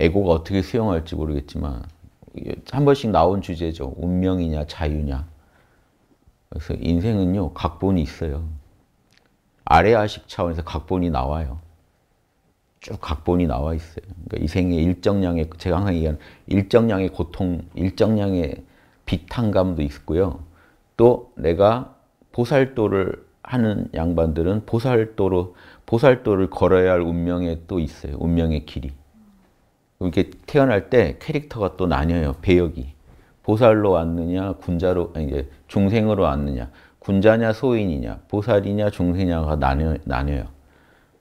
에고가 어떻게 수용할지 모르겠지만 한 번씩 나온 주제죠. 운명이냐 자유냐. 그래서 인생은요 각본이 있어요. 아래아식 차원에서 각본이 나와요. 쭉 각본이 나와 있어요. 그러니까 이 생에 일정량의 제가 항상 얘기하는 일정량의 고통, 일정량의 비탄감도 있고요. 또 내가 보살도를 하는 양반들은 보살도로 보살도를 걸어야 할 운명에 또 있어요. 운명의 길이. 이렇게 태어날 때 캐릭터가 또 나뉘어요. 배역이. 보살로 왔느냐, 군자로, 이제 중생으로 왔느냐, 군자냐, 소인이냐, 보살이냐, 중생이냐가 나뉘어, 나뉘어요.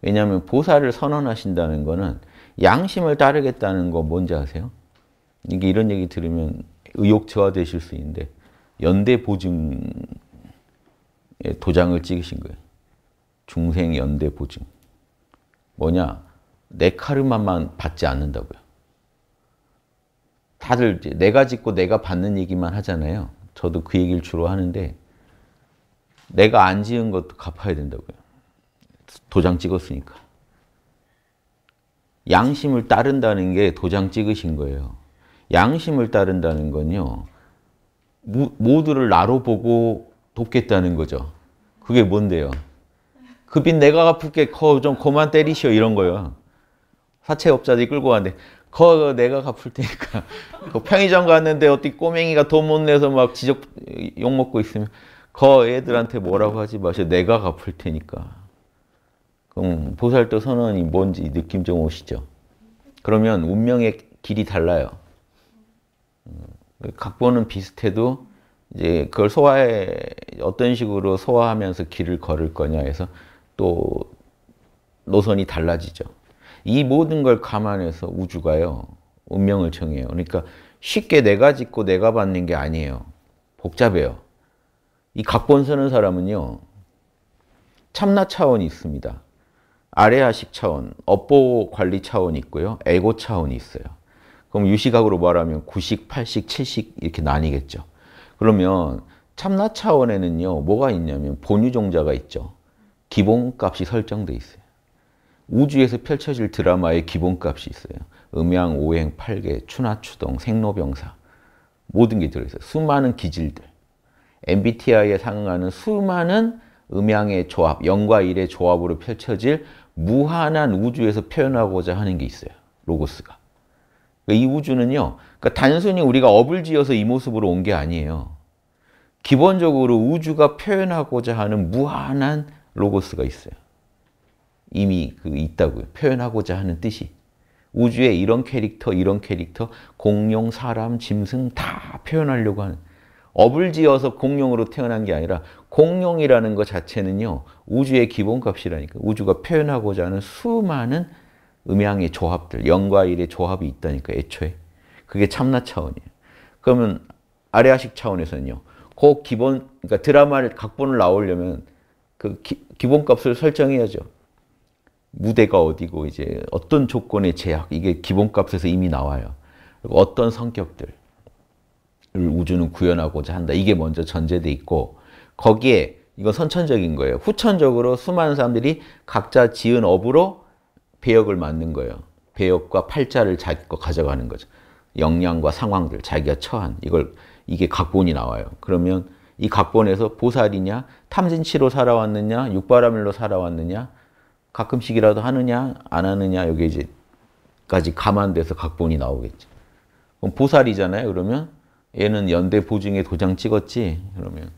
왜냐하면 보살을 선언하신다는 거는 양심을 따르겠다는 거 뭔지 아세요? 이게 이런 얘기 들으면 의욕 저하되실 수 있는데 연대 보증에 도장을 찍으신 거예요. 중생 연대 보증. 뭐냐? 내 카르마만 받지 않는다고요. 다들 내가 짓고 내가 받는 얘기만 하잖아요. 저도 그 얘기를 주로 하는데 내가 안 지은 것도 갚아야 된다고요. 도장 찍었으니까. 양심을 따른다는 게 도장 찍으신 거예요. 양심을 따른다는 건요. 모두를 나로 보고 돕겠다는 거죠. 그게 뭔데요? 그빚 내가 갚을게. 커좀 그만 때리시오 이런 거요. 예 사채업자들이 끌고 왔는데 거 내가 갚을 테니까 그 편의점 갔는데 어떻게 꼬맹이가 돈 못 내서 막 지적 욕 먹고 있으면 거 애들한테 뭐라고 하지 마셔 내가 갚을 테니까 그럼 보살도 선언이 뭔지 느낌 좀 오시죠 그러면 운명의 길이 달라요 음, 각본은 비슷해도 이제 그걸 소화해 어떤 식으로 소화하면서 길을 걸을 거냐 해서 또 노선이 달라지죠 이 모든 걸 감안해서 우주가요. 운명을 정해요. 그러니까 쉽게 내가 짓고 내가 받는 게 아니에요. 복잡해요. 이 각본 쓰는 사람은요. 참나 차원이 있습니다. 아래아식 차원, 업보 관리 차원이 있고요. 에고 차원이 있어요. 그럼 유시각으로 말하면 구식, 팔식, 칠식 이렇게 나뉘겠죠. 그러면 참나 차원에는요. 뭐가 있냐면 본유종자가 있죠. 기본값이 설정돼 있어요. 우주에서 펼쳐질 드라마의 기본값이 있어요. 음양, 오행, 팔계, 추나, 추동, 생로병사 모든 게 들어있어요. 수많은 기질들. MBTI에 상응하는 수많은 음양의 조합, 영과 일의 조합으로 펼쳐질 무한한 우주에서 표현하고자 하는 게 있어요. 로고스가. 그러니까 이 우주는요. 그러니까 단순히 우리가 업을 지어서 이 모습으로 온 게 아니에요. 기본적으로 우주가 표현하고자 하는 무한한 로고스가 있어요. 이미 그 있다고요. 표현하고자 하는 뜻이. 우주에 이런 캐릭터, 이런 캐릭터, 공룡, 사람, 짐승 다 표현하려고 하는 업을 지어서 공룡으로 태어난 게 아니라 공룡이라는 것 자체는요. 우주의 기본값이라니까. 우주가 표현하고자 하는 수많은 음양의 조합들, 영과 일의 조합이 있다니까 애초에. 그게 참나 차원이에요. 그러면 아래아식 차원에서는요. 그 기본, 그러니까 드라마를, 각본을 나오려면 그 기, 기본값을 설정해야죠. 무대가 어디고 이제 어떤 조건의 제약 이게 기본값에서 이미 나와요. 어떤 성격들을 우주는 구현하고자 한다. 이게 먼저 전제돼 있고 거기에 이건 선천적인 거예요. 후천적으로 수많은 사람들이 각자 지은 업으로 배역을 맡는 거예요. 배역과 팔자를 자기 거 가져가는 거죠. 역량과 상황들 자기가 처한 이걸 이게 각본이 나와요. 그러면 이 각본에서 보살이냐 탐진치로 살아왔느냐 육바라밀로 살아왔느냐 가끔씩이라도 하느냐 안 하느냐 여기 이제까지 감안돼서 각본이 나오겠죠. 그럼 보살이잖아요. 그러면 얘는 연대 보증에 도장 찍었지. 그러면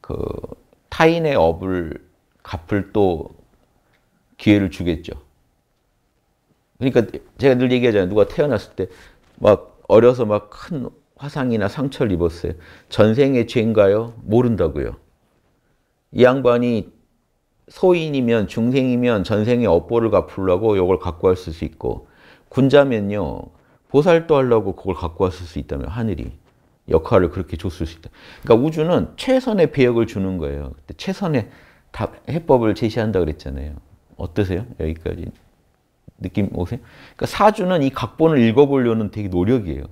그 타인의 업을 갚을 또 기회를 주겠죠. 그러니까 제가 늘 얘기하잖아요. 누가 태어났을 때 막 어려서 막 큰 화상이나 상처를 입었어요. 전생의 죄인가요? 모른다고요. 이 양반이 소인이면 중생이면 전생에 업보를 갚으려고 이걸 갖고 왔을 수 있고 군자면요 보살도 하려고 그걸 갖고 왔을 수 있다면 하늘이 역할을 그렇게 줬을 수 있다. 그러니까 우주는 최선의 배역을 주는 거예요. 최선의 답, 해법을 제시한다 그랬잖아요. 어떠세요? 여기까지 느낌 오세요? 그러니까 사주는 이 각본을 읽어보려는 되게 노력이에요.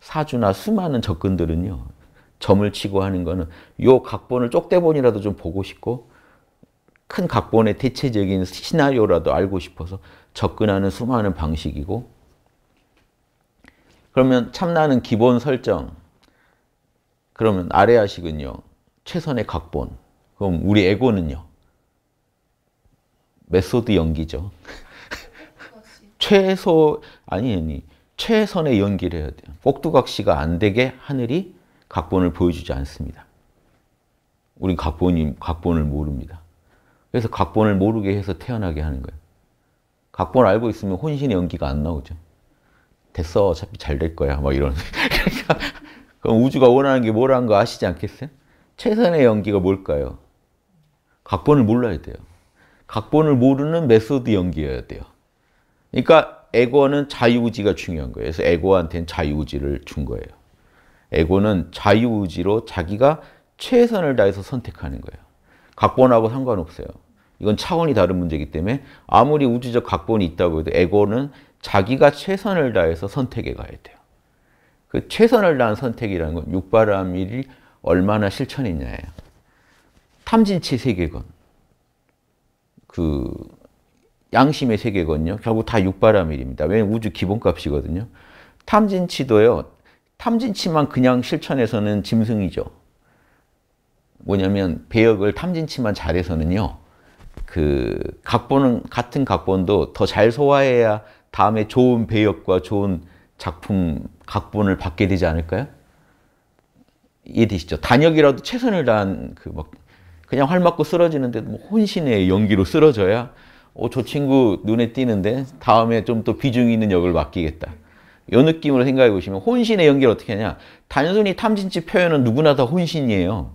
사주나 수많은 접근들은요. 점을 치고 하는 거는 요 각본을 쪽대본이라도 좀 보고 싶고 큰 각본의 대체적인 시나리오라도 알고 싶어서 접근하는 수많은 방식이고 그러면 참나는 기본 설정 그러면 아래아식은요 최선의 각본 그럼 우리 에고는요 메소드 연기죠 최소 아니 아니 최선의 연기를 해야 돼요 꼭두각시가 안 되게 하늘이 각본을 보여주지 않습니다 우린 각본이 각본을 모릅니다 그래서 각본을 모르게 해서 태어나게 하는 거예요. 각본을 알고 있으면 혼신의 연기가 안 나오죠. 됐어, 어차피 잘 될 거야, 막 뭐 이런. 그럼 우주가 원하는 게 뭐라는 거 아시지 않겠어요? 최선의 연기가 뭘까요? 각본을 몰라야 돼요. 각본을 모르는 메소드 연기여야 돼요. 그러니까 에고는 자유의지가 중요한 거예요. 그래서 에고한테는 자유의지를 준 거예요. 에고는 자유의지로 자기가 최선을 다해서 선택하는 거예요. 각본하고 상관없어요. 이건 차원이 다른 문제이기 때문에 아무리 우주적 각본이 있다고 해도 에고는 자기가 최선을 다해서 선택해 가야 돼요. 그 최선을 다한 선택이라는 건 육바라밀이 얼마나 실천했냐예요. 탐진치 세계건, 그 양심의 세계건요. 결국 다 육바라밀입니다. 왜냐 우주 기본값이거든요. 탐진치도요. 탐진치만 그냥 실천해서는 짐승이죠. 뭐냐면 배역을 탐진치만 잘해서는요. 그 각본은 같은 각본도 더 잘 소화해야 다음에 좋은 배역과 좋은 작품 각본을 받게 되지 않을까요? 이해되시죠? 단역이라도 최선을 다한 그막 그냥 활 맞고 쓰러지는데 뭐 혼신의 연기로 쓰러져야 어저 친구 눈에 띄는데 다음에 좀또 비중 있는 역을 맡기겠다. 이 느낌으로 생각해 보시면 혼신의 연기를 어떻게 하냐? 단순히 탐진치 표현은 누구나 다 혼신이에요.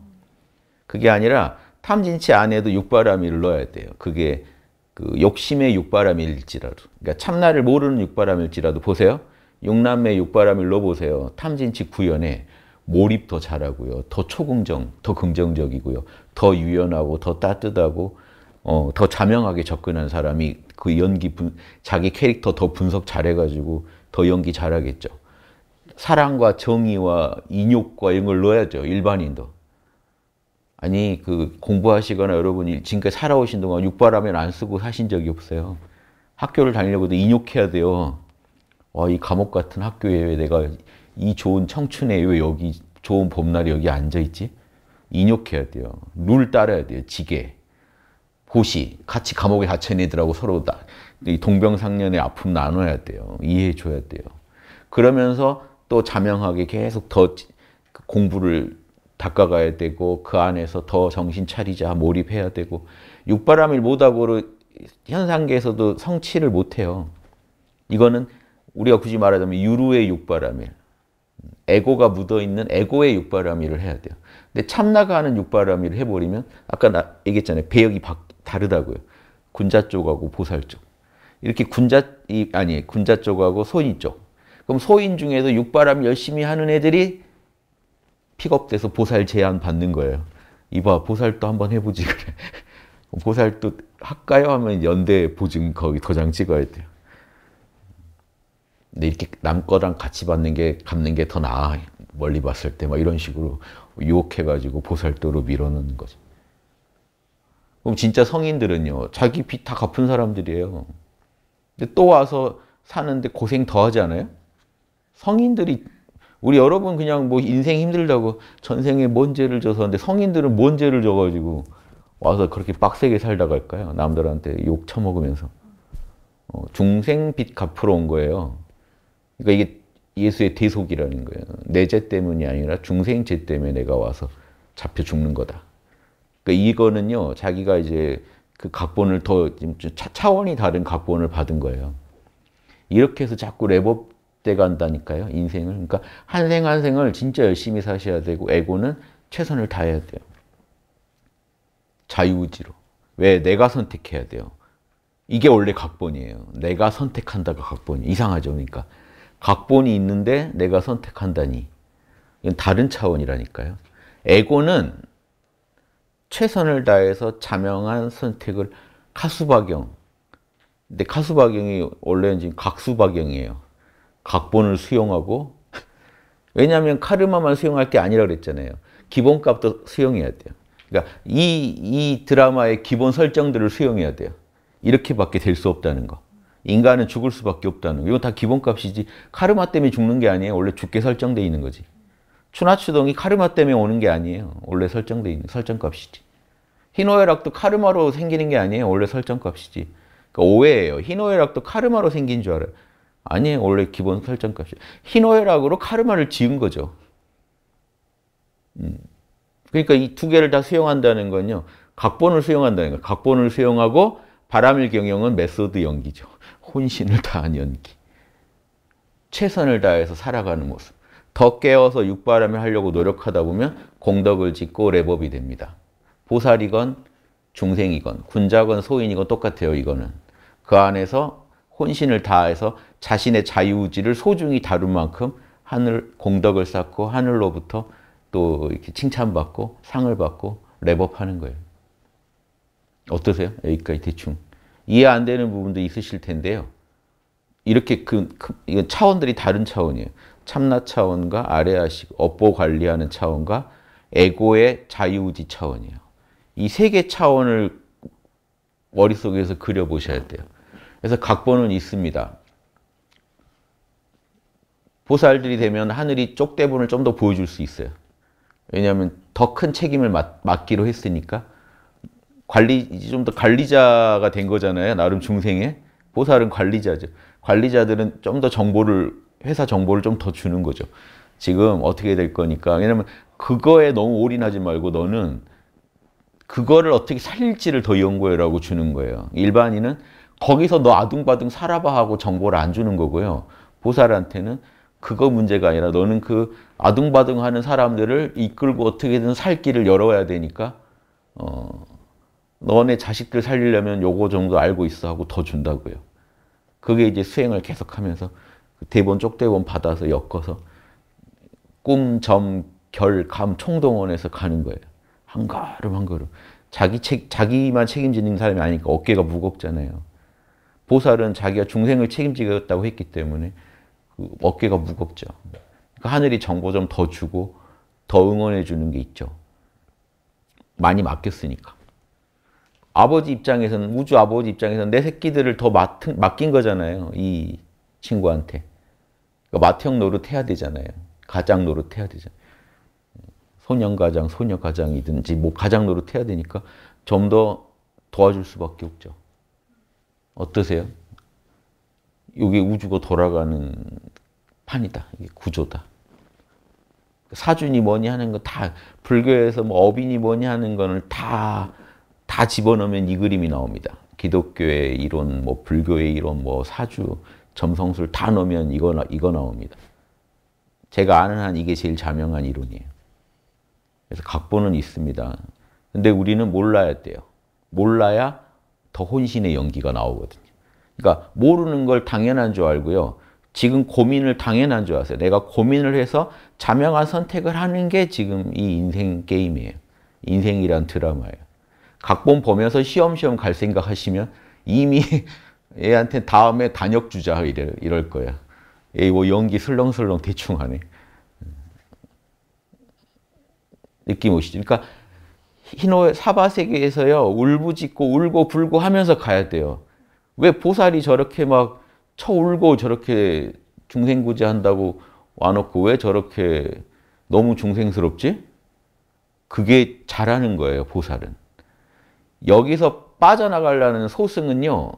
그게 아니라 탐진치 안에도 육바람이을 넣어야 돼요. 그게 그 욕심의 육바람일지라도. 그러니까 참나를 모르는 육바람일지라도 보세요. 용남의 육바람을 넣어보세요. 탐진치 구연에 몰입 더 잘하고요. 더 초긍정, 더 긍정적이고요. 더 유연하고 더 따뜻하고 어, 더 자명하게 접근한 사람이 그 연기, 분, 자기 캐릭터 더 분석 잘해가지고 더 연기 잘하겠죠. 사랑과 정의와 인욕과 이런 걸 넣어야죠. 일반인도. 아니 그 공부하시거나 여러분이 지금까지 살아오신 동안 육바라면 안 쓰고 사신 적이 없어요. 학교를 다니려고도 인욕해야 돼요. 와, 이 감옥 같은 학교에 내가 이 좋은 청춘에 왜 여기 좋은 봄날에 여기 앉아있지? 인욕해야 돼요. 룰 따라야 돼요. 지게. 고시. 같이 감옥에 갇힌 애들하고 서로 다, 동병상련의 아픔 나눠야 돼요. 이해해줘야 돼요. 그러면서 또 자명하게 계속 더 공부를 닦아가야 되고 그 안에서 더 정신 차리자 몰입해야 되고 육바람일 못하고 현상계에서도 성취를 못해요. 이거는 우리가 굳이 말하자면 유루의 육바람일, 에고가 묻어있는 에고의 육바람일을 해야 돼요. 근데 참나가는 육바람일을 해버리면 아까 나 얘기했잖아요. 배역이 바, 다르다고요. 군자 쪽하고 보살 쪽. 이렇게 군자, 아니 군자 쪽하고 소인 쪽. 그럼 소인 중에서 육바람 열심히 하는 애들이 픽업돼서 보살 제안 받는 거예요. 이봐 보살도 한번 해보지 그래. 보살도 할까요? 하면 연대 보증 거기 도장 찍어야 돼요. 근데 이렇게 남 거랑 같이 받는 게 갚는 게 더 나아. 멀리 봤을 때 막 이런 식으로 유혹해가지고 보살도로 밀어넣는 거죠. 그럼 진짜 성인들은요. 자기 빚 다 갚은 사람들이에요. 근데 또 와서 사는데 고생 더 하지 않아요? 성인들이 우리 여러분 그냥 뭐 인생 힘들다고 전생에 뭔 죄를 져서 근데 성인들은 뭔 죄를 져가지고 와서 그렇게 빡세게 살다 갈까요? 남들한테 욕 처먹으면서. 어, 중생빚 갚으러 온 거예요. 그러니까 이게 예수의 대속이라는 거예요. 내 죄 때문이 아니라 중생 죄 때문에 내가 와서 잡혀 죽는 거다. 그러니까 이거는요, 자기가 이제 그 각본을 더 차, 차원이 다른 각본을 받은 거예요. 이렇게 해서 자꾸 랩업 돼 간다니까요. 인생을. 그러니까 한 생 한 생을 진짜 열심히 사셔야 되고 에고는 최선을 다해야 돼요. 자유의지로. 왜 내가 선택해야 돼요. 이게 원래 각본이에요. 내가 선택한다가 각본이 이상하죠. 그러니까 각본이 있는데 내가 선택한다니. 이건 다른 차원이라니까요. 에고는 최선을 다해서 자명한 선택을 카수박영. 근데 카수박영이 원래는 지금 각수박영이에요. 각본을 수용하고 왜냐하면 카르마만 수용할 게 아니라 그랬잖아요. 기본값도 수용해야 돼요. 그러니까 이, 이 드라마의 기본 설정들을 수용해야 돼요. 이렇게밖에 될 수 없다는 거. 인간은 죽을 수밖에 없다는 거. 이건 다 기본값이지 카르마 때문에 죽는 게 아니에요. 원래 죽게 설정돼 있는 거지. 추나추동이 카르마 때문에 오는 게 아니에요. 원래 설정돼 있는 설정값이지. 희노애락도 카르마로 생기는 게 아니에요. 원래 설정값이지. 그러니까 오해예요. 희노애락도 카르마로 생긴 줄 알아요. 아니에요. 원래 기본 설정값이. 희노애락으로 카르마를 지은 거죠. 음. 그러니까 이 두 개를 다 수용한다는 건요. 각본을 수용한다는 거예요. 각본을 수용하고 바람일 경영은 메소드 연기죠. 혼신을 다한 연기. 최선을 다해서 살아가는 모습. 더 깨어서 육바람을 하려고 노력하다 보면 공덕을 짓고 랩업이 됩니다. 보살이건 중생이건 군자건 소인이건 똑같아요. 이거는. 그 안에서 혼신을 다해서 자신의 자유의지를 소중히 다룬 만큼 하늘 공덕을 쌓고 하늘로부터 또 이렇게 칭찬받고 상을 받고 랩업하는 거예요. 어떠세요? 여기까지 대충 이해 안 되는 부분도 있으실 텐데요. 이렇게 그, 그 이건 차원들이 다른 차원이에요. 참나 차원과 아레아식 업보 관리하는 차원과 에고의 자유의지 차원이에요. 이 세 개 차원을 머릿속에서 그려보셔야 돼요. 그래서 각본은 있습니다. 보살들이 되면 하늘이 쪽대본을 좀 더 보여줄 수 있어요. 왜냐하면 더 큰 책임을 맡, 기로 했으니까 관리 이제 좀 더 관리자가 된 거잖아요. 나름 중생에 보살은 관리자죠. 관리자들은 좀 더 정보를 회사 정보를 좀 더 주는 거죠. 지금 어떻게 될 거니까 왜냐면 그거에 너무 올인하지 말고 너는 그거를 어떻게 살릴지를 더 연구해라고 주는 거예요. 일반인은 거기서 너 아둥바둥 살아봐 하고 정보를 안 주는 거고요. 보살한테는 그거 문제가 아니라 너는 그 아둥바둥하는 사람들을 이끌고 어떻게든 살 길을 열어야 되니까 어, 너네 자식들 살리려면 요거 정도 알고 있어 하고 더 준다고요. 그게 이제 수행을 계속하면서 그 대본 쪽대본 받아서 엮어서 꿈, 점, 결, 감 총동원해서 가는 거예요. 한 걸음 한 걸음. 자기 책, 자기만 책임지는 사람이 아니니까 어깨가 무겁잖아요. 보살은 자기가 중생을 책임지겠다고 했기 때문에 그 어깨가 무겁죠. 그러니까 하늘이 정보 좀 더 주고 더 응원해 주는 게 있죠. 많이 맡겼으니까. 아버지 입장에서는 우주 아버지 입장에서는 내 새끼들을 더 맡, 맡긴 거잖아요. 이 친구한테. 그러니까 맏형 노릇해야 되잖아요. 가장 노릇해야 되잖아요. 소년가장, 소녀가장이든지 뭐 가장 노릇해야 되니까 좀 더 도와줄 수밖에 없죠. 어떠세요? 이게 우주가 돌아가는 판이다. 이게 구조다. 사준이 뭐니 하는 거 다 불교에서 뭐 어빈이 뭐니 하는 거는 다다 집어넣으면 이 그림이 나옵니다. 기독교의 이론, 뭐 불교의 이론, 뭐 사주, 점성술 다 넣으면 이거 이거 나옵니다. 제가 아는 한 이게 제일 자명한 이론이에요. 그래서 각본은 있습니다. 근데 우리는 몰라야 돼요. 몰라야 더 혼신의 연기가 나오거든요. 그러니까 모르는 걸 당연한 줄 알고요. 지금 고민을 당연한 줄 아세요. 내가 고민을 해서 자명한 선택을 하는 게 지금 이 인생 게임이에요. 인생이란 드라마예요. 각본 보면서 시험시험 갈 생각 하시면 이미 애한테 다음에 단역 주자 이럴, 이럴 거야. 에이 뭐 연기 슬렁슬렁 대충 하네. 느낌 오시죠? 그러니까 희노 의 사바세계에서요 울부짖고 울고 불고 하면서 가야 돼요. 왜 보살이 저렇게 막 쳐울고 저렇게 중생구제 한다고 와놓고 왜 저렇게 너무 중생스럽지? 그게 잘하는 거예요, 보살은. 여기서 빠져나가려는 소승은요,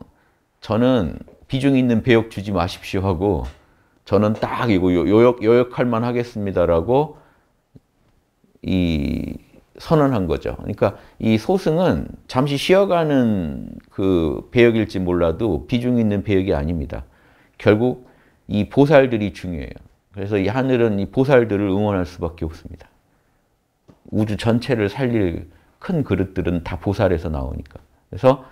저는 비중 있는 배역 주지 마십시오 하고, 저는 딱 이거 요역, 요역할 만 하겠습니다라고, 이 선언한 거죠. 그러니까 이 소승은 잠시 쉬어가는 그 배역일지 몰라도 비중 있는 배역이 아닙니다. 결국 이 보살들이 중요해요. 그래서 이 하늘은 이 보살들을 응원할 수밖에 없습니다. 우주 전체를 살릴 큰 그릇들은 다 보살에서 나오니까. 그래서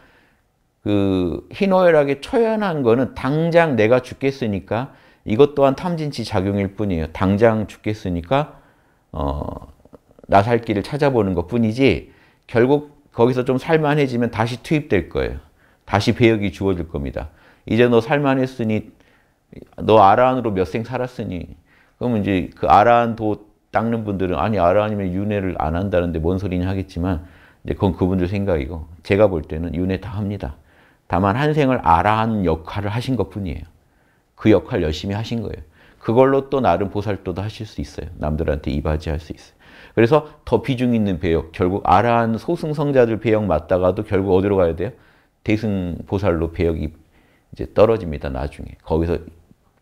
그 희노애락에 처연한 거는 당장 내가 죽겠으니까 이것 또한 탐진치 작용일 뿐이에요. 당장 죽겠으니까 어 나살 길을 찾아보는 것 뿐이지 결국 거기서 좀 살만해지면 다시 투입될 거예요. 다시 배역이 주어질 겁니다. 이제 너 살만했으니 너 아라한으로 몇 생 살았으니 그러면 이제 그 아라한도 닦는 분들은 아니 아라한이면 윤회를 안 한다는데 뭔 소리냐 하겠지만 이제 그건 그분들 생각이고 제가 볼 때는 윤회 다 합니다. 다만 한 생을 아라한 역할을 하신 것뿐이에요. 그 역할 열심히 하신 거예요. 그걸로 또 나름 보살도도 하실 수 있어요. 남들한테 이바지할 수 있어요. 그래서 더 비중 있는 배역, 결국 아라한 소승성자들 배역 맞다가도 결국 어디로 가야 돼요? 대승보살로 배역이 이제 떨어집니다, 나중에. 거기서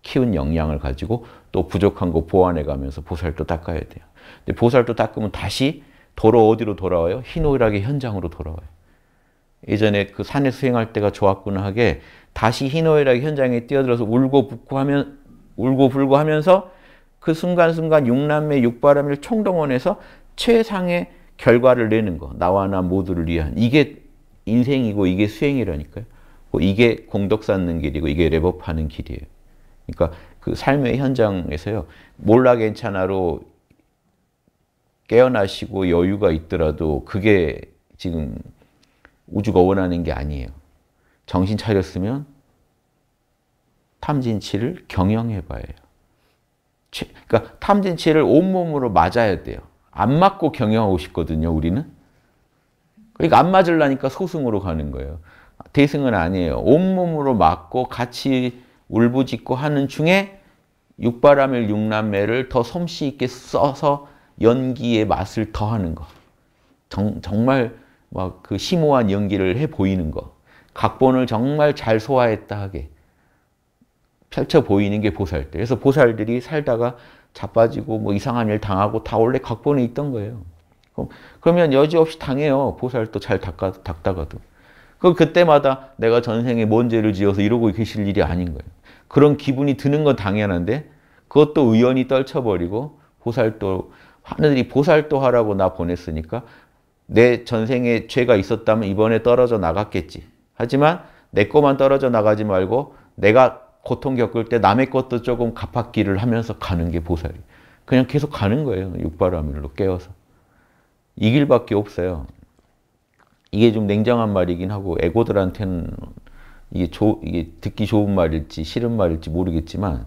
키운 역량을 가지고 또 부족한 거 보완해 가면서 보살도 닦아야 돼요. 근데 보살도 닦으면 다시 도로 어디로 돌아와요? 흰오락의 현장으로 돌아와요. 예전에 그 산에 수행할 때가 좋았구나 하게 다시 흰오락의 현장에 뛰어들어서 울고 붓고 하면 울고 불고 하면서 그 순간순간 육남매 육바람을 총동원해서 최상의 결과를 내는 거. 나와 나 모두를 위한. 이게 인생이고 이게 수행이라니까요. 뭐 이게 공덕 쌓는 길이고 이게 랩업하는 길이에요. 그러니까 그 삶의 현장에서요. 몰라 괜찮아로 깨어나시고 여유가 있더라도 그게 지금 우주가 원하는 게 아니에요. 정신 차렸으면 탐진치를 경영해봐요. 그러니까 탐진치를 온몸으로 맞아야 돼요. 안 맞고 경영하고 싶거든요, 우리는. 그러니까 안 맞으려니까 소승으로 가는 거예요. 대승은 아니에요. 온몸으로 맞고 같이 울부짖고 하는 중에 육바람일 육남매를 더 솜씨 있게 써서 연기의 맛을 더하는 거. 정, 정말 막 그 심오한 연기를 해 보이는 거. 각본을 정말 잘 소화했다 하게. 펼쳐 보이는 게 보살들. 그래서 보살들이 살다가 자빠지고 뭐 이상한 일 당하고 다 원래 각본에 있던 거예요. 그럼, 그러면 여지없이 당해요. 보살도 잘 닦아, 닦다가도. 그 그때마다 내가 전생에 뭔 죄를 지어서 이러고 계실 일이 아닌 거예요. 그런 기분이 드는 건 당연한데 그것도 의연히 떨쳐버리고 보살도 하늘이 보살도 하라고 나 보냈으니까 내 전생에 죄가 있었다면 이번에 떨어져 나갔겠지. 하지만 내 것만 떨어져 나가지 말고 내가 고통 겪을 때 남의 것도 조금 갚았기를 하면서 가는 게 보살이. 그냥 계속 가는 거예요. 육바라밀로 깨어서. 이 길밖에 없어요. 이게 좀 냉정한 말이긴 하고 에고들한테는 이게, 조, 이게 듣기 좋은 말일지 싫은 말일지 모르겠지만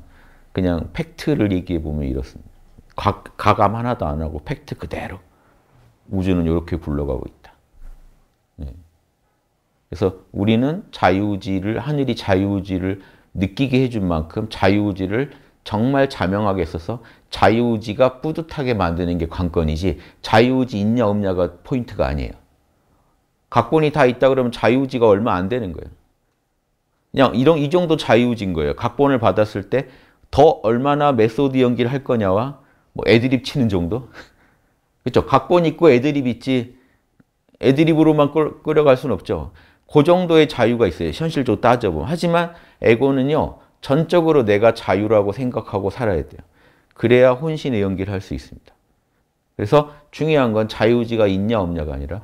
그냥 팩트를 얘기해 보면 이렇습니다. 가, 가감 하나도 안 하고 팩트 그대로 우주는 이렇게 굴러가고 있다. 네. 그래서 우리는 자유지를 하늘이 자유지를 느끼게 해준 만큼 자유의지를 정말 자명하게 써서 자유의지가 뿌듯하게 만드는 게 관건이지 자유의지 있냐 없냐가 포인트가 아니에요. 각본이 다 있다 그러면 자유의지가 얼마 안 되는 거예요. 그냥 이런 이 정도 자유의지인 거예요. 각본을 받았을 때 더 얼마나 메소드 연기를 할 거냐와 뭐 애드립 치는 정도? 그렇죠. 각본 있고 애드립 있지 애드립으로만 끌어갈 순 없죠. 그 정도의 자유가 있어요. 현실적으로 따져보면. 하지만 에고는요. 전적으로 내가 자유라고 생각하고 살아야 돼요. 그래야 혼신의 연기를 할 수 있습니다. 그래서 중요한 건 자유지가 의 있냐 없냐가 아니라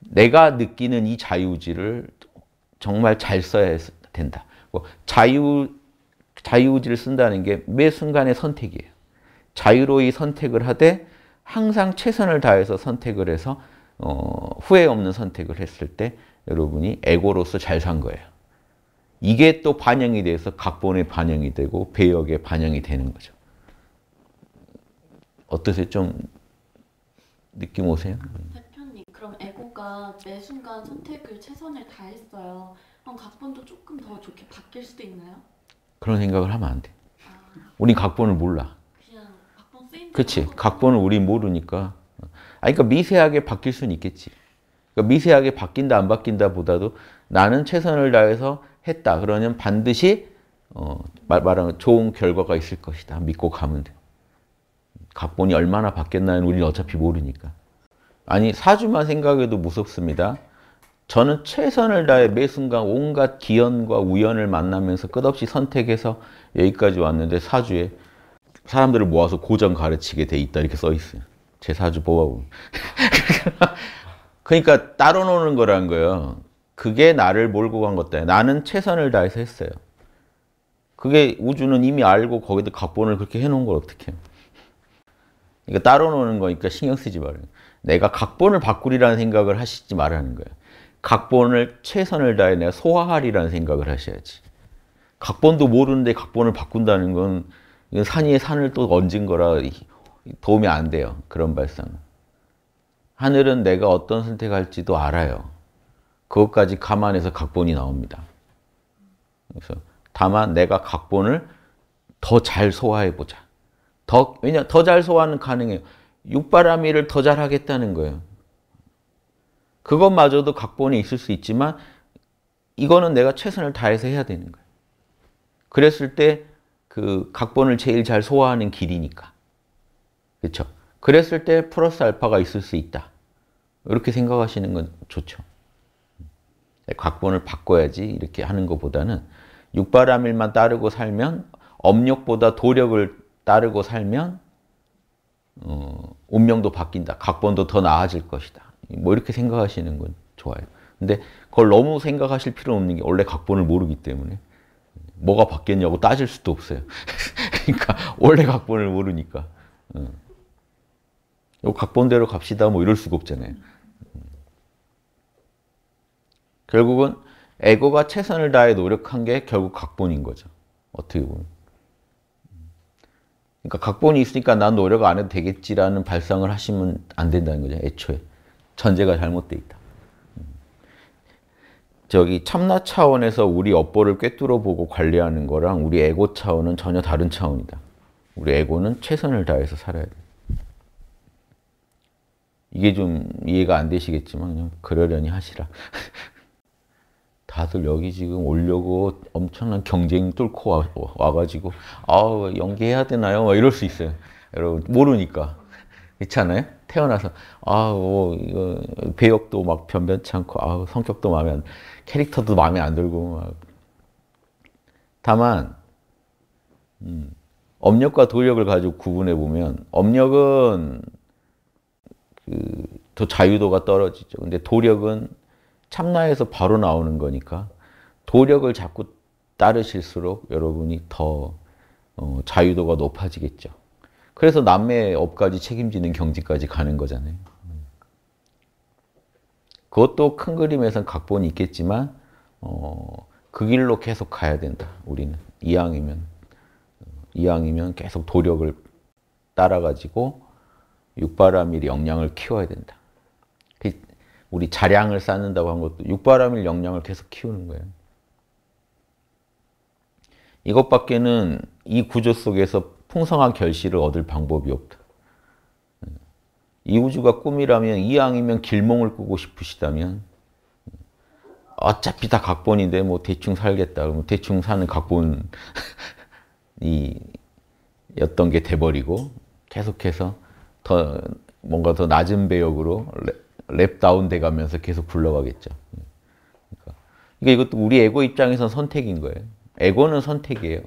내가 느끼는 이 자유지를 의 정말 잘 써야 된다. 뭐 자유, 자유지를 쓴다는 게 매 순간의 선택이에요. 자유로이 선택을 하되 항상 최선을 다해서 선택을 해서 어, 후회 없는 선택을 했을 때 여러분이 에고로서 잘 산 거예요. 이게 또 반영이 돼서 각본에 반영이 되고 배역에 반영이 되는 거죠. 어떠세요? 좀 느낌 오세요? 대표님, 그럼 에고가 매 순간 선택을 최선을 다했어요. 그럼 각본도 조금 더 좋게 바뀔 수도 있나요? 그런 생각을 하면 안 돼. 아... 우린 각본을 몰라. 그냥 각본 쓰인 그렇지. 각본을 우리 모르니까. 아, 그러니까 미세하게 바뀔 수는 있겠지. 그러니까 미세하게 바뀐다 안 바뀐다 보다도 나는 최선을 다해서 했다. 그러면 반드시 어, 말, 말하는 좋은 결과가 있을 것이다. 믿고 가면 돼. 각본이 얼마나 바뀌었나는 우리는 어차피 모르니까. 아니 4주만 생각해도 무섭습니다. 저는 최선을 다해 매 순간 온갖 기연과 우연을 만나면서 끝없이 선택해서 여기까지 왔는데 4주에 사람들을 모아서 고전 가르치게 돼 있다 이렇게 써 있어요. 제 4주 뽑아보면. 그러니까 따로 노는 거라는 거예요. 그게 나를 몰고 간 것다. 나는 최선을 다해서 했어요. 그게 우주는 이미 알고 거기다 각본을 그렇게 해놓은 걸 어떻게 해 그러니까 따로 노는 거니까 신경 쓰지 말아요. 내가 각본을 바꾸리라는 생각을 하시지 말라는 거예요. 각본을 최선을 다해 내가 소화하리라는 생각을 하셔야지. 각본도 모르는데 각본을 바꾼다는 건 산이의 산을 또 얹은 거라 도움이 안 돼요. 그런 발상은. 하늘은 내가 어떤 선택할지도 알아요. 그것까지 감안해서 각본이 나옵니다. 그래서 다만 내가 각본을 더 잘 소화해 보자. 더 왜냐 더 잘 소화는 가능해요. 육바람이를 더잘 하겠다는 거예요. 그것마저도 각본이 있을 수 있지만 이거는 내가 최선을 다해서 해야 되는 거예요. 그랬을 때 그 각본을 제일 잘 소화하는 길이니까. 그렇죠? 그랬을 때 플러스 알파가 있을 수 있다. 이렇게 생각하시는 건 좋죠. 각본을 바꿔야지 이렇게 하는 것보다는 육바라밀만 따르고 살면 업력보다 도력을 따르고 살면 어, 운명도 바뀐다. 각본도 더 나아질 것이다. 뭐 이렇게 생각하시는 건 좋아요. 근데 그걸 너무 생각하실 필요 없는 게 원래 각본을 모르기 때문에 뭐가 바뀌었냐고 따질 수도 없어요. 그러니까 원래 각본을 모르니까. 어. 각본대로 갑시다 뭐 이럴 수가 없잖아요. 결국은 에고가 최선을 다해 노력한 게 결국 각본인 거죠. 어떻게 보면. 그러니까 각본이 있으니까 난 노력 안 해도 되겠지라는 발상을 하시면 안 된다는 거죠. 애초에. 전제가 잘못돼 있다. 저기 참나 차원에서 우리 업보를 꿰뚫어 보고 관리하는 거랑 우리 에고 차원은 전혀 다른 차원이다. 우리 에고는 최선을 다해서 살아야 돼. 이게 좀 이해가 안 되시겠지만 그냥 그러려니 하시라. 다들 여기 지금 오려고 엄청난 경쟁 뚫고 와, 와가지고 아 연기해야 되나요? 막 이럴 수 있어요. 여러분 모르니까 있잖아요. 태어나서 아뭐 이거 배역도 막 변변치 않고 아 성격도 마음에 안 캐릭터도 마음에 안 들고 막. 다만 음, 업력과 도력을 가지고 구분해 보면 업력은 그, 더 자유도가 떨어지죠. 근데 도력은 참나에서 바로 나오는 거니까 도력을 자꾸 따르실수록 여러분이 더 어, 자유도가 높아지겠죠. 그래서 남의 업까지 책임지는 경지까지 가는 거잖아요. 그것도 큰 그림에선 각본이 있겠지만 어, 그 길로 계속 가야 된다. 우리는 이왕이면 이왕이면 계속 도력을 따라가지고 육바람일 역량을 키워야 된다. 우리 자량을 쌓는다고 한 것도 육바람일 역량을 계속 키우는 거예요. 이것밖에는 이 구조 속에서 풍성한 결실을 얻을 방법이 없다. 이 우주가 꿈이라면 이왕이면 길몽을 꾸고 싶으시다면 어차피 다 각본인데 뭐 대충 살겠다. 그러 대충 사는 각본이 였던 게 돼버리고 계속해서 더 뭔가 더 낮은 배역으로 랩 다운돼 가면서 계속 굴러가겠죠. 그러니까, 그러니까 이것도 우리 에고 입장에선 선택인 거예요. 에고는 선택이에요.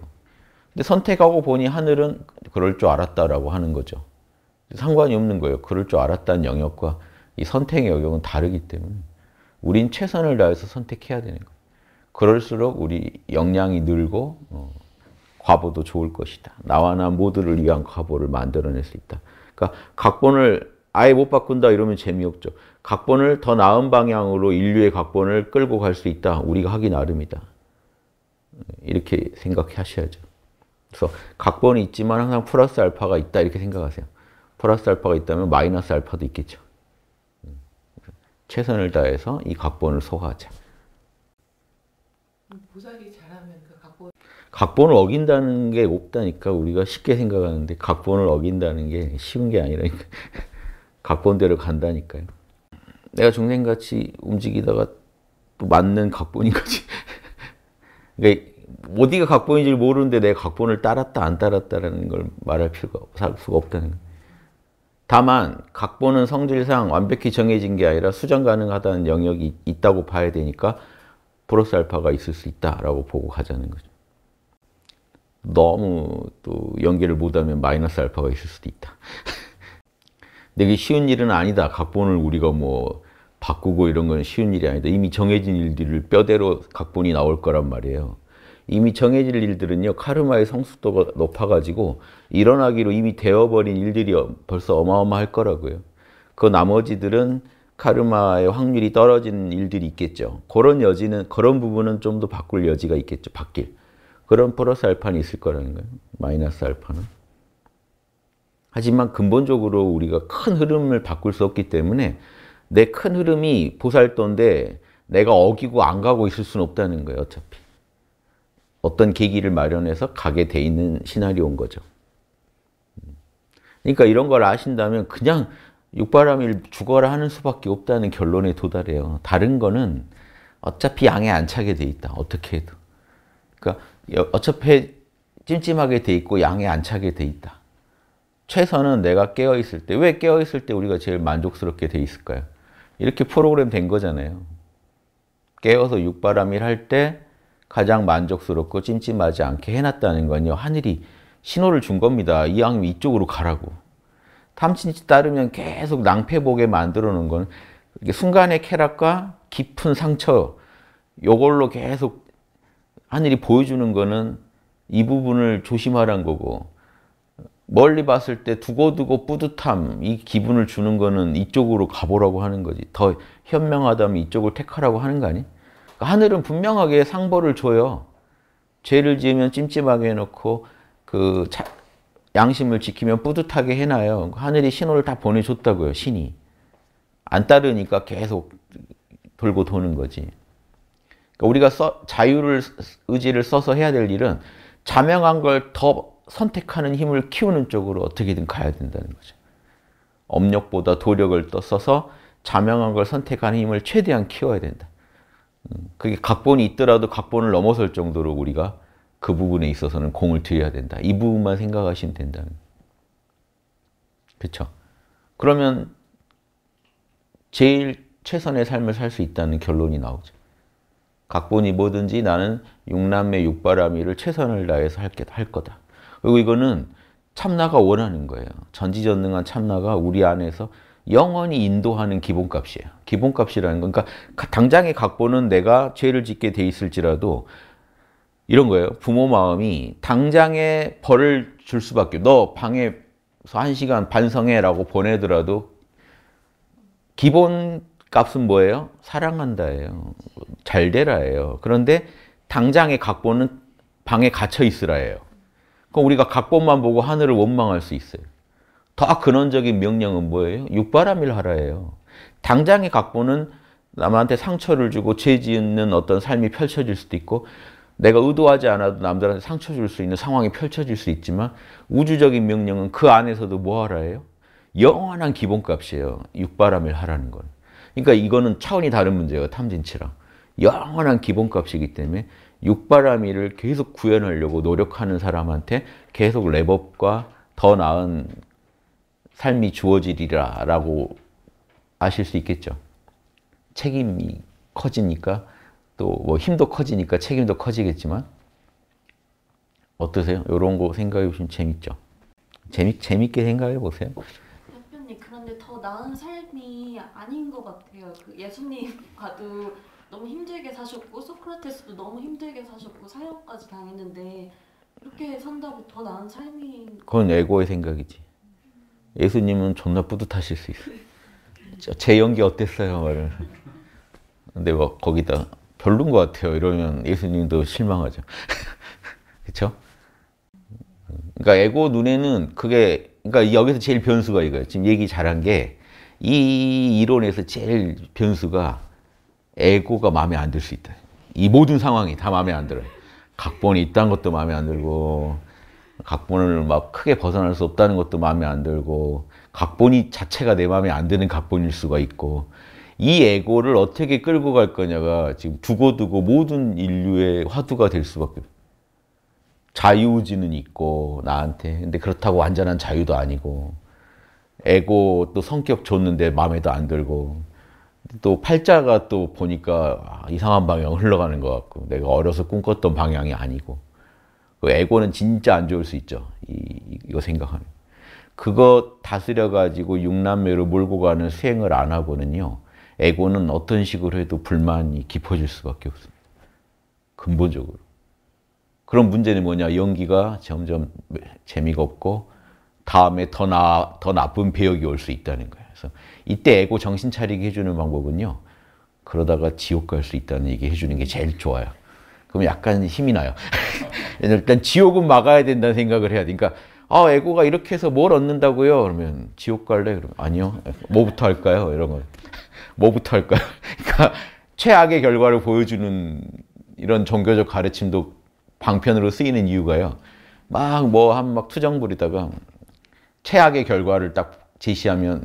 근데 선택하고 보니 하늘은 그럴 줄 알았다라고 하는 거죠. 상관이 없는 거예요. 그럴 줄 알았다는 영역과 이 선택의 영역은 다르기 때문에 우린 최선을 다해서 선택해야 되는 거예요. 그럴수록 우리 역량이 늘고 어, 과보도 좋을 것이다. 나와 나 모두를 위한 과보를 만들어낼 수 있다. 그러니까 각본을 아예 못 바꾼다 이러면 재미없죠. 각본을 더 나은 방향으로 인류의 각본을 끌고 갈 수 있다. 우리가 하기 나름이다. 이렇게 생각하셔야죠. 그래서 각본이 있지만 항상 플러스 알파가 있다 이렇게 생각하세요. 플러스 알파가 있다면 마이너스 알파도 있겠죠. 최선을 다해서 이 각본을 소화하자. 보살이 잘하면 그 각본... 각본을 어긴다는 게 없다니까 우리가 쉽게 생각하는데 각본을 어긴다는 게 쉬운 게 아니라니까. 각본대로 간다니까요. 내가 종생같이 움직이다가 또 맞는 각본인거지. 그러니까 어디가 각본인지 모르는데 내 각본을 따랐다 안 따랐다라는 걸 말할 필요가 수가 없다는 거예요. 다만 각본은 성질상 완벽히 정해진 게 아니라 수정 가능하다는 영역이 있다고 봐야 되니까 플러스 알파가 있을 수 있다라고 보고 가자는 거죠. 너무 또 연기를 못하면 마이너스 알파가 있을 수도 있다. 근데 게 쉬운 일은 아니다. 각본을 우리가 뭐 바꾸고 이런 건 쉬운 일이 아니다. 이미 정해진 일들을 뼈대로 각본이 나올 거란 말이에요. 이미 정해질 일들은요 카르마의 성숙도가 높아가지고 일어나기로 이미 되어버린 일들이 벌써 어마어마할 거라고요. 그 나머지들은 카르마의 확률이 떨어진 일들이 있겠죠. 그런 여지는 그런 부분은 좀 더 바꿀 여지가 있겠죠. 바뀔 그런 플러스 알파는 있을 거라는 거예요. 마이너스 알파는. 하지만 근본적으로 우리가 큰 흐름을 바꿀 수 없기 때문에 내 큰 흐름이 보살도인데 내가 어기고 안 가고 있을 수는 없다는 거예요, 어차피. 어떤 계기를 마련해서 가게 돼 있는 시나리오인 거죠. 그러니까 이런 걸 아신다면 그냥 육바람일 죽어라 하는 수밖에 없다는 결론에 도달해요. 다른 거는 어차피 양에 안 차게 돼 있다. 어떻게 해도. 그러니까 어차피 찜찜하게 돼 있고 양에 안 차게 돼 있다. 최선은 내가 깨어있을 때, 왜 깨어있을 때 우리가 제일 만족스럽게 돼 있을까요? 이렇게 프로그램 된 거잖아요. 깨어서 육바람일 할때 가장 만족스럽고 찜찜하지 않게 해놨다는 건요. 하늘이 신호를 준 겁니다. 이왕 이쪽으로 가라고. 탐진치 따르면 계속 낭패보게 만들어 놓은 건 순간의 쾌락과 깊은 상처, 요걸로 계속 하늘이 보여주는 거는 이 부분을 조심하란 거고 멀리 봤을 때 두고두고 뿌듯함 이 기분을 주는 거는 이쪽으로 가보라고 하는 거지 더 현명하다면 이쪽을 택하라고 하는 거 아니? 그러 그러니까 하늘은 분명하게 상벌을 줘요. 죄를 지으면 찜찜하게 해놓고 그 자, 양심을 지키면 뿌듯하게 해놔요. 그러니까 하늘이 신호를 다 보내줬다고요. 신이 안 따르니까 계속 돌고 도는 거지. 그러니까 우리가 써, 자유를 의지를 써서 해야 될 일은 자명한 걸더 선택하는 힘을 키우는 쪽으로 어떻게든 가야 된다는 거죠. 업력보다 도력을 또 써서 자명한 걸 선택하는 힘을 최대한 키워야 된다. 음, 그게 각본이 있더라도 각본을 넘어설 정도로 우리가 그 부분에 있어서는 공을 들여야 된다. 이 부분만 생각하시면 된다 그렇죠? 그러면 제일 최선의 삶을 살 수 있다는 결론이 나오죠. 각본이 뭐든지 나는 육남매 육바람이를 최선을 다해서 할 거다. 그리고 이거는 참나가 원하는 거예요. 전지전능한 참나가 우리 안에서 영원히 인도하는 기본값이에요. 기본값이라는 건 그러니까 당장의 각본은 내가 죄를 짓게 돼 있을지라도 이런 거예요. 부모 마음이 당장에 벌을 줄 수밖에 너 방에서 한 시간 반성해라고 보내더라도 기본 값은 뭐예요? 사랑한다예요. 잘 되라예요. 그런데 당장의 각본은 방에 갇혀 있으라예요. 그럼 우리가 각본만 보고 하늘을 원망할 수 있어요. 더 근원적인 명령은 뭐예요? 육바람일 하라예요. 당장의 각본은 남한테 상처를 주고 죄 짓는 어떤 삶이 펼쳐질 수도 있고 내가 의도하지 않아도 남들한테 상처 줄 수 있는 상황이 펼쳐질 수 있지만 우주적인 명령은 그 안에서도 뭐 하라예요? 영원한 기본값이에요. 육바람일 하라는 건. 그러니까 이거는 차원이 다른 문제예요. 탐진치랑. 영원한 기본값이기 때문에 육바람이를 계속 구현하려고 노력하는 사람한테 계속 랩업과 더 나은 삶이 주어지리라 라고 아실 수 있겠죠. 책임이 커지니까 또 뭐 힘도 커지니까 책임도 커지겠지만 어떠세요? 이런 거 생각해 보시면 재밌죠. 재미, 재밌게 생각해 보세요. 대표님 그런데 더 나은 삶이 아닌 것 같아요. 그 예수님 봐도 너무 힘들게 사셨고 소크라테스도 너무 힘들게 사셨고 사형까지 당했는데 이렇게 산다고 더 나은 삶이 그건 에고의 생각이지. 예수님은 존나 뿌듯하실 수 있어. 제 연기 어땠어요? 근데 막 뭐 거기다 별론 것 같아요. 이러면 예수님도 실망하죠. 그렇 그러니까 에고 눈에는 그게 그러니까 여기서 제일 변수가 이거예요. 지금 얘기 잘한 게 이 이론에서 제일 변수가 에고가 마음에 안 들 수 있다. 이 모든 상황이 다 마음에 안 들어요. 각본이 있다는 것도 마음에 안 들고 각본을 막 크게 벗어날 수 없다는 것도 마음에 안 들고 각본이 자체가 내 마음에 안 드는 각본일 수가 있고 이 에고를 어떻게 끌고 갈 거냐가 지금 두고두고 모든 인류의 화두가 될 수밖에 자유의지는 있고 나한테 근데 그렇다고 완전한 자유도 아니고 에고 또 성격 좋는데 마음에도 안 들고 또 팔자가 또 보니까 아, 이상한 방향 흘러가는 것 같고 내가 어려서 꿈꿨던 방향이 아니고 그 에고는 진짜 안 좋을 수 있죠. 이, 이거 생각하면 그거 다스려가지고 육남매로 몰고 가는 수행을 안 하고는요. 에고는 어떤 식으로 해도 불만이 깊어질 수밖에 없습니다. 근본적으로. 그런 문제는 뭐냐. 연기가 점점 재미가 없고 다음에 더, 나, 더 나쁜 배역이 올 수 있다는 거예요. 그래서 이때 애고 정신 차리게 해주는 방법은요. 그러다가 지옥 갈 수 있다는 얘기 해주는 게 제일 좋아요. 그럼 약간 힘이 나요. 일단 지옥은 막아야 된다는 생각을 해야 되니까 그러니까, 아, 에고가 이렇게 해서 뭘 얻는다고요? 그러면 지옥 갈래? 그러면 아니요. 뭐부터 할까요? 이런 거. 뭐부터 할까요? 그러니까 최악의 결과를 보여주는 이런 종교적 가르침도 방편으로 쓰이는 이유가요. 막 뭐 한 막 투정 부리다가 최악의 결과를 딱 제시하면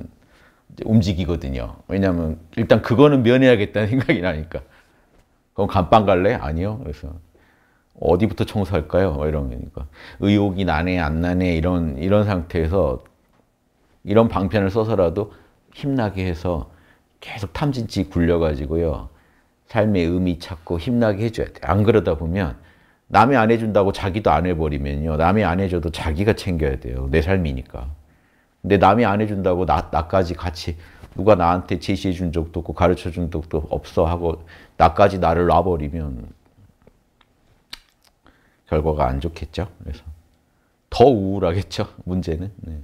움직이거든요. 왜냐하면 일단 그거는 면해야겠다는 생각이 나니까. 그럼 감방 갈래? 아니요. 그래서 어디부터 청소할까요? 뭐 이런 거니까 의혹이 나네 안 나네 이런 이런 상태에서 이런 방편을 써서라도 힘나게 해서 계속 탐진치 굴려가지고요 삶의 의미 찾고 힘나게 해줘야 돼. 안 그러다 보면 남이 안 해준다고 자기도 안 해버리면요 남이 안 해줘도 자기가 챙겨야 돼요 내 삶이니까. 근데 남이 안 해준다고 나, 나까지 같이 누가 나한테 제시해 준 적도 없고 가르쳐 준 적도 없어 하고 나까지 나를 놔버리면 결과가 안 좋겠죠. 그래서 더 우울하겠죠. 문제는. 네.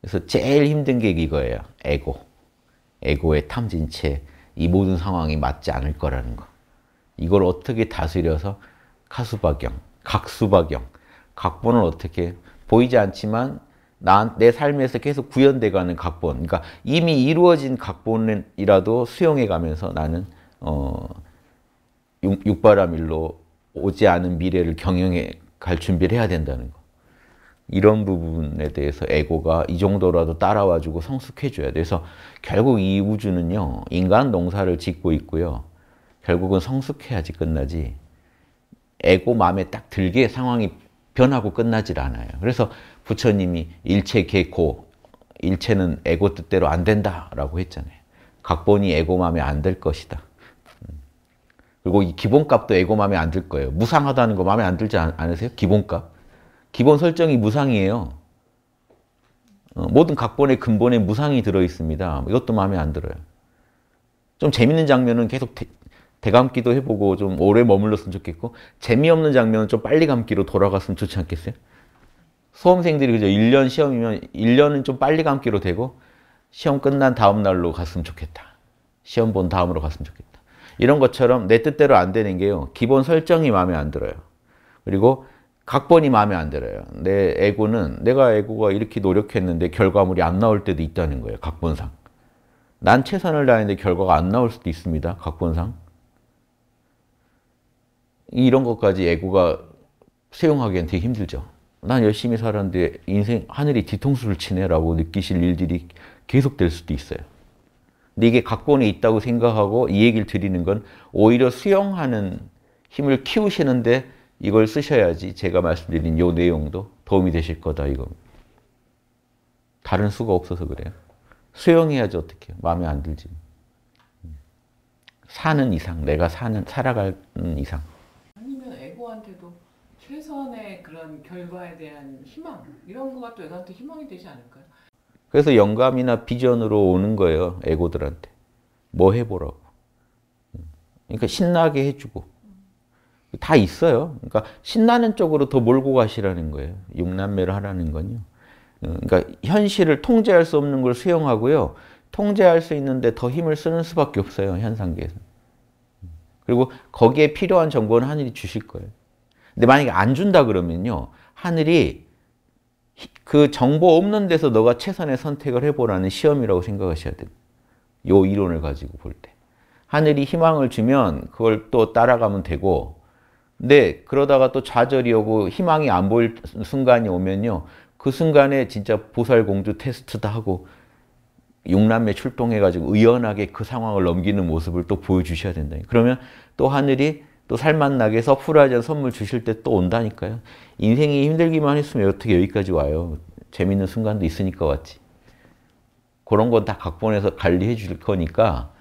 그래서 제일 힘든 게 이거예요. 에고. 에고의 탐진체. 이 모든 상황이 맞지 않을 거라는 거. 이걸 어떻게 다스려서 카수박영, 각수박영, 각본을 어떻게 보이지 않지만 나, 내 삶에서 계속 구현돼가는 각본, 그러니까 이미 이루어진 각본이라도 수용해가면서 나는 어, 육, 바라밀로 오지 않은 미래를 경영해 갈 준비를 해야 된다는 거. 이런 부분에 대해서 에고가 이 정도라도 따라와주고 성숙해줘야 돼서 결국 이 우주는요 인간 농사를 짓고 있고요 결국은 성숙해야지 끝나지 에고 마음에 딱 들게 상황이 변하고 끝나질 않아요. 그래서 부처님이 일체 개코, 일체는 에고 뜻대로 안 된다라고 했잖아요. 각본이 에고 마에안 들 것이다. 그리고 이 기본값도 에고 마에안 들 거예요. 무상하다는 거 마음에 안 들지 않, 으세요 기본값. 기본 설정이 무상이에요. 어, 모든 각본의 근본에 무상이 들어 있습니다. 이것도 마음에 안 들어요. 좀 재밌는 장면은 계속 대감기도 해보고 좀 오래 머물렀으면 좋겠고 재미없는 장면은 좀 빨리 감기로 돌아갔으면 좋지 않겠어요? 수험생들이 그죠? 1년 시험이면 1년은 좀 빨리 감기로 되고 시험 끝난 다음 날로 갔으면 좋겠다. 시험 본 다음으로 갔으면 좋겠다. 이런 것처럼 내 뜻대로 안 되는 게요. 기본 설정이 마음에 안 들어요. 그리고 각본이 마음에 안 들어요. 내애고는 내가 애고가 이렇게 노력했는데 결과물이 안 나올 때도 있다는 거예요. 각본상. 난 최선을 다했는데 결과가 안 나올 수도 있습니다. 각본상. 이런 것까지 에고가 수용하기엔 되게 힘들죠. 난 열심히 살았는데 인생 하늘이 뒤통수를 치네라고 느끼실 일들이 계속될 수도 있어요. 근데 이게 각본에 있다고 생각하고 이 얘기를 드리는 건 오히려 수용하는 힘을 키우시는데 이걸 쓰셔야지 제가 말씀드린 요 내용도 도움이 되실 거다 이겁다른 수가 없어서 그래요. 수용해야지 어떻게 마음에 안 들지. 사는 이상, 내가 사는 살아가 이상. 사람한테도 최선의 그런 결과에 대한 희망 이런 것가또 애한테 희망이 되지 않을까요? 그래서 영감이나 비전으로 오는 거예요 에고들한테 뭐 해보라고 그러니까 신나게 해주고 다 있어요 그러니까 신나는 쪽으로 더 몰고 가시라는 거예요 육남매를 하라는 건요 그러니까 현실을 통제할 수 없는 걸 수용하고요 통제할 수 있는데 더 힘을 쓰는 수밖에 없어요 현상계에서 그리고 거기에 필요한 정보는 하늘이 주실 거예요 근데 만약에 안 준다 그러면요. 하늘이 그 정보 없는 데서 너가 최선의 선택을 해보라는 시험이라고 생각하셔야 돼요. 이론을 가지고 볼 때. 하늘이 희망을 주면 그걸 또 따라가면 되고 근데 그러다가 또 좌절이 오고 희망이 안 보일 순간이 오면요. 그 순간에 진짜 보살공주 테스트다 하고 용남에 출동해가지고 의연하게 그 상황을 넘기는 모습을 또 보여주셔야 된다. 그러면 또 하늘이 또 살맛나게 서프라이즈 선물 주실 때 또 온다니까요. 인생이 힘들기만 했으면 어떻게 여기까지 와요. 재밌는 순간도 있으니까 왔지. 그런 건 다 각본에서 관리해 줄 거니까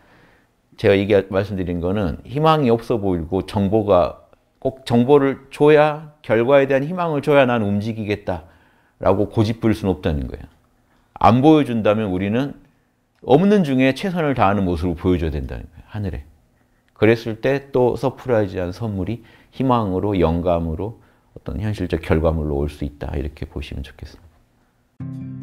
제가 얘기 말씀드린 거는 희망이 없어 보이고 정보가 꼭 정보를 줘야 결과에 대한 희망을 줘야 난 움직이겠다라고 고집 부릴 수는 없다는 거예요. 안 보여준다면 우리는 없는 중에 최선을 다하는 모습을 보여줘야 된다는 거예요. 하늘에. 그랬을 때 또 서프라이즈한 선물이 희망으로 영감으로 어떤 현실적 결과물로 올 수 있다 이렇게 보시면 좋겠습니다.